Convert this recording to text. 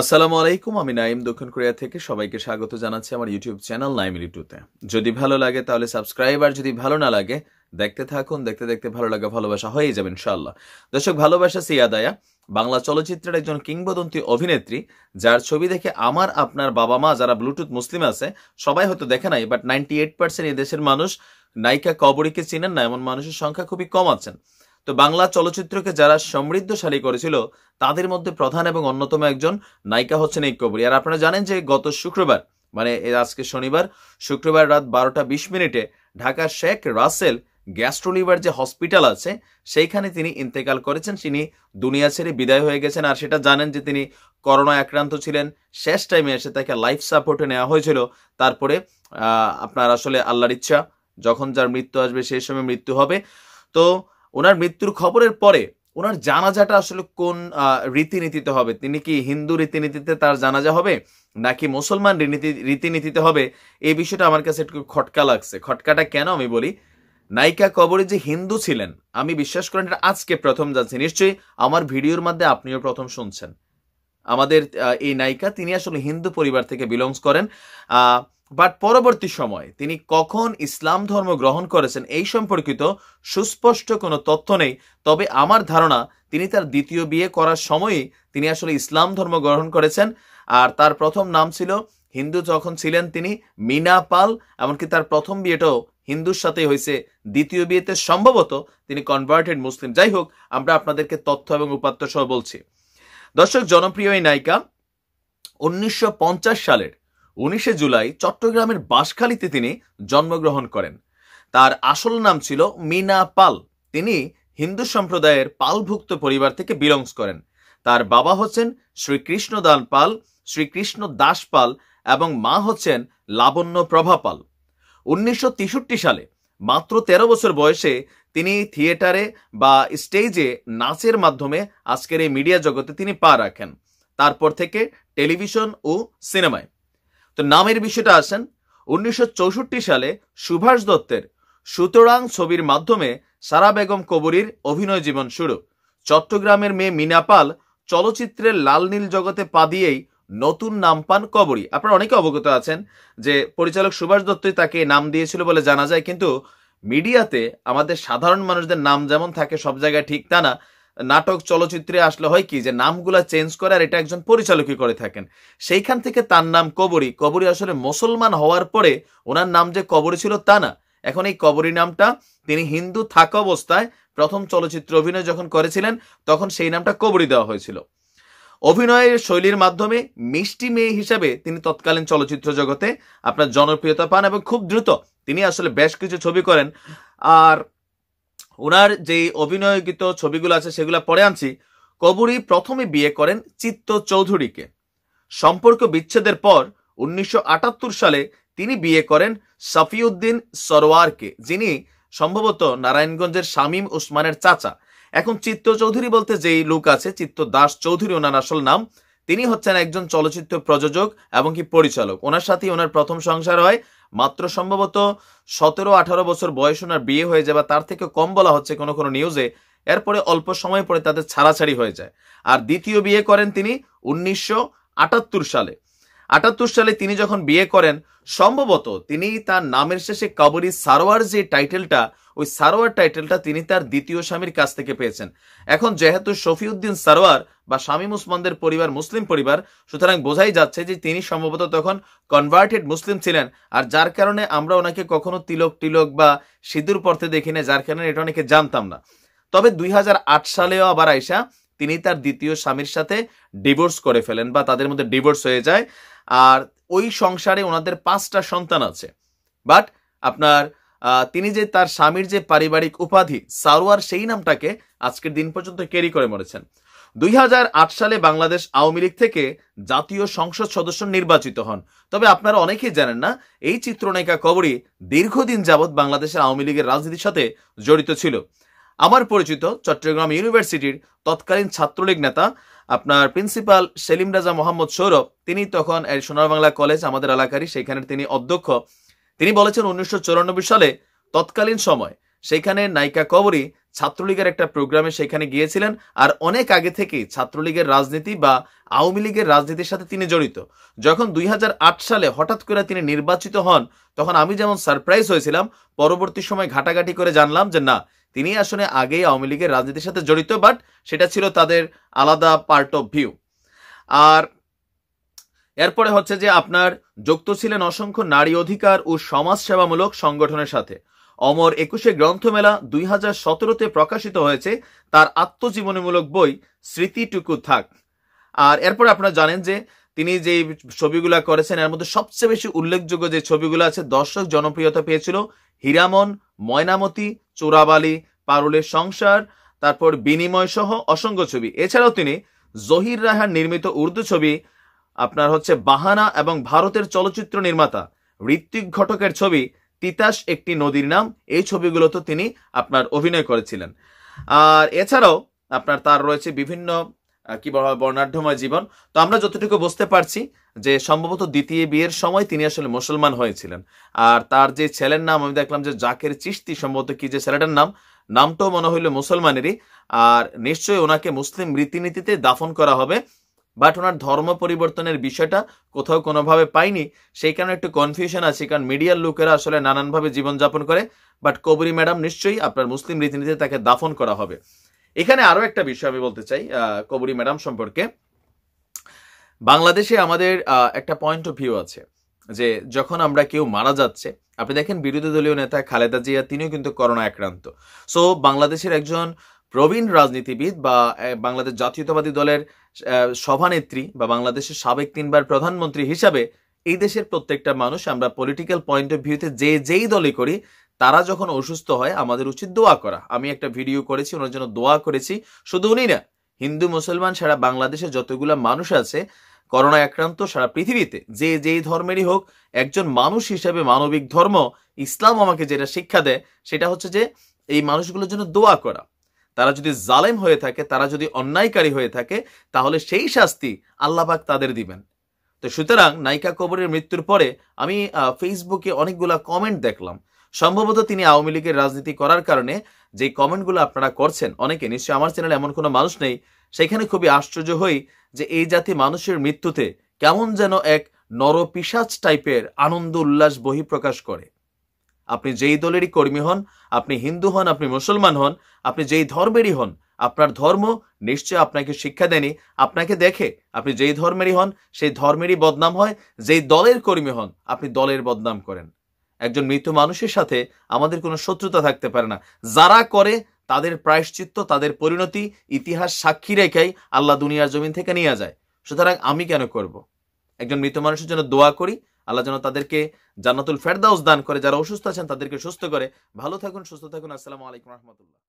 আসসালামু আলাইকুম আমি নাইম দক্ষিণ কোরিয়া থেকে সবাইকে স্বাগত জানাচ্ছি আমার ইউটিউব চ্যানেল নাইম ইউটিউতে যদি ভালো লাগে তাহলে সাবস্ক্রাইব আর যদি ভালো না লাগে দেখতে থাকুন দেখতে দেখতে ভালো লাগা ভালোবাসা হয়ে যাবে ইনশাল্লাহ দর্শক ভালোবাসা সিয়াদায়া বাংলা চলচ্চিত্রের একজন কিংবদন্তি অভিনেত্রী যার ছবি দেখে আমার আপনার বাবা মা যারা ব্লুটুথ মুসলিম আছে সবাই হয়তো দেখে নাই বাট নাইনটি এইট পার্সেন্ট মানুষ নায়িকা কবরীকে চিনেন না এমন মানুষের সংখ্যা খুবই কম আছেন তো বাংলা চলচ্চিত্রকে যারা সমৃদ্ধশালী করেছিল তাদের মধ্যে প্রধান এবং অন্যতম একজন নায়িকা হচ্ছেন এই কবরী আর আপনারা জানেন যে গত শুক্রবার মানে আজকে শনিবার শুক্রবার রাত বারোটা বিশ মিনিটে ঢাকা শেখ রাসেল গ্যাস্ট্রোলিভার যে হসপিটাল আছে সেইখানে তিনি ইন্তেকাল করেছেন তিনি দুনিয়া ছেড়ে বিদায় হয়ে গেছেন আর সেটা জানেন যে তিনি করোনায় আক্রান্ত ছিলেন শেষ টাইমে এসে তাকে লাইফ সাপোর্টে নেওয়া হয়েছিল তারপরে আপনার আসলে আল্লাহর ইচ্ছা যখন যার মৃত্যু আসবে সেই সময় মৃত্যু হবে তো ওনার মৃত্যুর খবরের পরে ওনার জানাজাটা আসলে কোন রীতিনীতিতে হবে তিনি কি হিন্দু রীতিনীতিতে তার জানাজা হবে নাকি মুসলমান রীতিনীতিতে হবে এই বিষয়টা আমার কাছে একটু খটকা লাগছে খটকাটা কেন আমি বলি নায়িকা কবরে যে হিন্দু ছিলেন আমি বিশ্বাস করেন এটা আজকে প্রথম যাচ্ছি নিশ্চয়ই আমার ভিডিওর মধ্যে আপনিও প্রথম শুনছেন আমাদের এই নায়িকা তিনি আসলে হিন্দু পরিবার থেকে বিলংস করেন বাট পরবর্তী সময়ে তিনি কখন ইসলাম ধর্ম গ্রহণ করেছেন এই সম্পর্কিত সুস্পষ্ট কোনো তথ্য নেই তবে আমার ধারণা তিনি তার দ্বিতীয় বিয়ে করার সময়ই তিনি আসলে ইসলাম ধর্ম গ্রহণ করেছেন আর তার প্রথম নাম ছিল হিন্দু যখন ছিলেন তিনি মিনা পাল এমনকি তার প্রথম বিয়েটাও হিন্দুর সাথেই হয়েছে দ্বিতীয় বিয়েতে সম্ভবত তিনি কনভার্টেড মুসলিম যাই হোক আমরা আপনাদেরকে তথ্য এবং উপাত্ত সহ বলছি দর্শক জনপ্রিয় এই নায়িকা উনিশশো সালের উনিশে জুলাই চট্টগ্রামের বাঁশখালীতে তিনি জন্মগ্রহণ করেন তার আসল নাম ছিল মিনা পাল তিনি হিন্দু সম্প্রদায়ের পালভুক্ত পরিবার থেকে বিলংস করেন তার বাবা হচ্ছেন শ্রীকৃষ্ণ দান পাল শ্রীকৃষ্ণ দাস পাল এবং মা হচ্ছেন লাবণ্য প্রভা পাল উনিশশো সালে মাত্র ১৩ বছর বয়সে তিনি থিয়েটারে বা স্টেজে নাচের মাধ্যমে আজকের এই মিডিয়া জগতে তিনি পা রাখেন তারপর থেকে টেলিভিশন ও সিনেমায় তো নামের বিষয়টা আসেন উনিশশো সালে সুভাষ দত্তের সুতরাং ছবির মাধ্যমে সারা বেগম কবরীর অভিনয় জীবন শুরু চট্টগ্রামের মেয়ে মিনাপাল পাল চলচ্চিত্রের লাল নীল জগতে পা দিয়েই নতুন নাম পান কবরী আপনারা অনেকে অবগত আছেন যে পরিচালক সুভাষ দত্তই তাকে নাম দিয়েছিল বলে জানা যায় কিন্তু মিডিয়াতে আমাদের সাধারণ মানুষদের নাম যেমন থাকে সব জায়গায় ঠিক তা না নাটক চলচ্চিত্রে আসলে হয় কি যে নামগুলা চেঞ্জ করে আর এটা একজন পরিচালকই করে থাকেন সেইখান থেকে তার নাম কবরী কবরী আসলে মুসলমান হওয়ার পরে ওনার নাম যে কবরি ছিল তা না এখন এই কবরী নামটা তিনি হিন্দু থাকা অবস্থায় প্রথম চলচ্চিত্র অভিনয় যখন করেছিলেন তখন সেই নামটা কবরী দেওয়া হয়েছিল অভিনয়ের শৈলীর মাধ্যমে মিষ্টি মেয়ে হিসাবে তিনি তৎকালীন চলচ্চিত্র জগতে আপনার জনপ্রিয়তা পান এবং খুব দ্রুত তিনি আসলে বেশ কিছু ছবি করেন আর ওনার যেই অভিনয়গীত ছবিগুলো আছে সেগুলো পরে আনছি কবরী প্রথমে বিয়ে করেন চিত্ত চৌধুরীকে সম্পর্ক বিচ্ছেদের পর উনিশশো সালে তিনি বিয়ে করেন সাফিউদ্দিন সরোয়ারকে যিনি সম্ভবত নারায়ণগঞ্জের শামীম উসমানের চাচা এখন চিত্ত চৌধুরী বলতে যেই লোক আছে চিত্ত দাস চৌধুরী ওনার আসল নাম তিনি হচ্ছেন একজন চলচ্চিত্র প্রযোজক এবং কি পরিচালক ওনার সাথেই ওনার প্রথম সংসার হয় মাত্র সম্ভবত সতেরো আঠারো বছর বয়স ওনার বিয়ে হয়ে যায় বা তার থেকে কম বলা হচ্ছে কোনো কোনো নিউজে এরপরে অল্প সময় পরে তাদের ছাড়াছাড়ি হয়ে যায় আর দ্বিতীয় বিয়ে করেন তিনি উনিশশো সালে আটাত্তর সালে তিনি যখন বিয়ে করেন সম্ভবত তিনি তার নামের শেষে কাবুরি সারোয়ার যে টাইটেলটা ওই সারোয়ার টাইটেলটা তিনি তার দ্বিতীয় স্বামীর কাছ থেকে পেয়েছেন এখন যেহেতু শফিউদ্দিন সারোয়ার বা শামীম উসমানদের পরিবার মুসলিম পরিবার সুতরাং বোঝাই যাচ্ছে যে তিনি সম্ভবত তখন কনভার্টেড মুসলিম ছিলেন আর যার কারণে আমরা ওনাকে কখনো তিলক টিলক বা সিঁদুর পড়তে দেখি না যার কারণে এটা অনেকে জানতাম না তবে দুই সালেও আবার আইসা তিনি তার দ্বিতীয় স্বামীর সাথে ডিভোর্স করে ফেলেন বা তাদের মধ্যে ডিভোর্স হয়ে যায় আর ওই সংসারে ওনাদের পাঁচটা সন্তান আছে বাট আপনার তিনি যে তার স্বামীর যে পারিবারিক উপাধি সারোয়ার সেই নামটাকে আজকের দিন পর্যন্ত ক্যারি করে মরেছেন দুই সালে বাংলাদেশ আওয়ামী লীগ থেকে জাতীয় সংসদ সদস্য নির্বাচিত হন তবে আপনারা অনেকেই জানেন না এই চিত্রনায়িকা কবরী দীর্ঘদিন যাবৎ বাংলাদেশের আওয়ামী লীগের রাজনীতির সাথে জড়িত ছিল আমার পরিচিত চট্টগ্রাম ইউনিভার্সিটির তৎকালীন ছাত্রলীগ নেতা আপনার প্রিন্সিপাল সেলিম রাজা মোহাম্মদ সৌরভ তিনি তখন সোনার বাংলা কলেজ আমাদের এলাকারই সেখানে তিনি অধ্যক্ষ তিনি বলেছেন উনিশশো সালে তৎকালীন সময় সেখানে নায়িকা কবরি ছাত্রলীগের একটা প্রোগ্রামে সেখানে গিয়েছিলেন আর অনেক আগে থেকেই ছাত্রলীগের রাজনীতি বা আওয়ামী লীগের রাজনীতির সাথে তিনি জড়িত যখন দুই সালে হঠাৎ করে তিনি নির্বাচিত হন তখন আমি যেমন সারপ্রাইজ হয়েছিলাম পরবর্তী সময় ঘাটাঘাটি করে জানলাম যে না তিনি আসলে আগেই আওয়ামী লীগের রাজনীতির সাথে জড়িত বাট সেটা ছিল তাদের আলাদা পার্ট অফ ভিউ আর এরপরে হচ্ছে যে আপনার যুক্ত ছিলেন অসংখ্য নারী অধিকার ও সমাজ সেবামূলক সংগঠনের সাথে অমর একুশে গ্রন্থমেলা দুই হাজার সতেরোতে প্রকাশিত হয়েছে তার আত্মজীবনীমূলক বই স্মৃতিটুকু থাক আর এরপরে আপনারা জানেন যে তিনি যে ছবিগুলো করেছেন এর মধ্যে সবচেয়ে বেশি উল্লেখযোগ্য যে ছবিগুলো আছে দর্শক জনপ্রিয়তা পেয়েছিল হীরামন ময়নামতি চোরাবালি পারুলের সংসার তারপর বিনিময় সহ অসংখ্য ছবি এছাড়াও তিনি জহির রাহার নির্মিত উর্দু ছবি আপনার হচ্ছে বাহানা এবং ভারতের চলচ্চিত্র নির্মাতা ঋত্বিক ঘটকের ছবি তিতাস একটি নদীর নাম এই ছবিগুলোতে তিনি আপনার অভিনয় করেছিলেন আর এছাড়াও আপনার তার রয়েছে বিভিন্ন কি বর্ণাঢ্যময় জীবন তো আমরা যতটুকু বুঝতে পারছি যে সম্ভবত দ্বিতীয় বিয়ের সময় তিনি আসলে মুসলমান হয়েছিলেন আর তার যে ছেলের নাম আমি দেখলাম যে জাকের চিস্তি সম্ভবত কি যে ছেলেটার নাম নামটাও মনে হইল মুসলমানেরই আর নিশ্চয়ই ওনাকে মুসলিম রীতিনীতিতে দাফন করা হবে বাট ওনার ধর্ম পরিবর্তনের বিষয়টা কোথাও কোনোভাবে পাইনি সেই কারণে একটু কনফিউশন আছে কারণ মিডিয়ার লোকেরা আসলে নানানভাবে জীবনযাপন করে বাট কবরী ম্যাডাম নিশ্চয়ই আপনার মুসলিম রীতিনীতিতে তাকে দাফন করা হবে এখানে আরও একটা বিষয় আমি বলতে চাই কবরী ম্যাডাম সম্পর্কে বাংলাদেশে আমাদের একটা পয়েন্ট অফ ভিউ আছে যে যখন আমরা কেউ মারা যাচ্ছে আপনি দেখেন বিরোধী দলীয় নেতা খালেদা জিয়া তিনিও কিন্তু করোনা আক্রান্ত সো বাংলাদেশের একজন প্রবীণ রাজনীতিবিদ বা বাংলাদেশ জাতীয়তাবাদী দলের সভানেত্রী বা বাংলাদেশের সাবেক তিনবার প্রধানমন্ত্রী হিসাবে এই দেশের প্রত্যেকটা মানুষ আমরা পলিটিক্যাল পয়েন্ট অফ ভিউতে যে যেই দলই করি তারা যখন অসুস্থ হয় আমাদের উচিত দোয়া করা আমি একটা ভিডিও করেছি ওনার জন্য দোয়া করেছি শুধু উনি না হিন্দু মুসলমান সারা বাংলাদেশে যতগুলো মানুষ আছে করোনা আক্রান্ত সারা পৃথিবীতে যে যেই ধর্মেরই হোক একজন মানুষ হিসেবে মানবিক ধর্ম ইসলাম আমাকে যেটা শিক্ষা দেয় সেটা হচ্ছে যে এই মানুষগুলোর জন্য দোয়া করা তারা যদি জালেম হয়ে থাকে তারা যদি অন্যায়কারী হয়ে থাকে তাহলে সেই শাস্তি আল্লাপাক তাদের দিবেন তো সুতরাং নায়িকা কবরের মৃত্যুর পরে আমি ফেসবুকে অনেকগুলা কমেন্ট দেখলাম সম্ভবত তিনি আওয়ামী লীগের রাজনীতি করার কারণে যে কমেন্টগুলো আপনারা করছেন অনেকে নিশ্চয়ই আমার চ্যানেলে এমন কোনো মানুষ নেই সেখানে খুবই আশ্চর্য হই যে এই জাতি মানুষের মৃত্যুতে কেমন যেন এক নরপিসাজ টাইপের আনন্দ উল্লাস বহিঃপ্রকাশ করে আপনি যেই দলেরই কর্মী হন আপনি হিন্দু হন আপনি মুসলমান হন আপনি যেই ধর্মেরই হন আপনার ধর্ম নিশ্চয় আপনাকে শিক্ষা দেনি আপনাকে দেখে আপনি যেই ধর্মেরই হন সেই ধর্মেরই বদনাম হয় যেই দলের কর্মী হন আপনি দলের বদনাম করেন একজন মৃত মানুষের সাথে আমাদের কোনো শত্রুতা থাকতে পারে না যারা করে তাদের প্রায়শ্চিত্ত তাদের পরিণতি ইতিহাস সাক্ষী রেখেই আল্লাহ দুনিয়ার জমিন থেকে নিয়ে যায় সুতরাং আমি কেন করব। একজন মৃত মানুষের জন্য দোয়া করি আল্লাহ যেন তাদেরকে জান্নাতুল ফেরদাউস দান করে যারা অসুস্থ আছেন তাদেরকে সুস্থ করে ভালো থাকুন সুস্থ থাকুন আসসালামু আলাইকুম রহমতুল্লাহ